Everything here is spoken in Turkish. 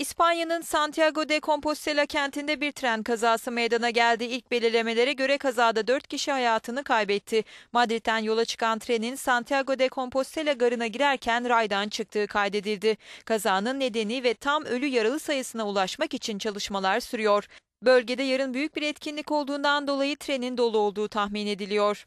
İspanya'nın Santiago de Compostela kentinde bir tren kazası meydana geldi. İlk belirlemelere göre kazada 4 kişi hayatını kaybetti. Madrid'den yola çıkan trenin Santiago de Compostela garına girerken raydan çıktığı kaydedildi. Kazanın nedeni ve tam ölü yaralı sayısına ulaşmak için çalışmalar sürüyor. Bölgede yarın büyük bir etkinlik olduğundan dolayı trenin dolu olduğu tahmin ediliyor.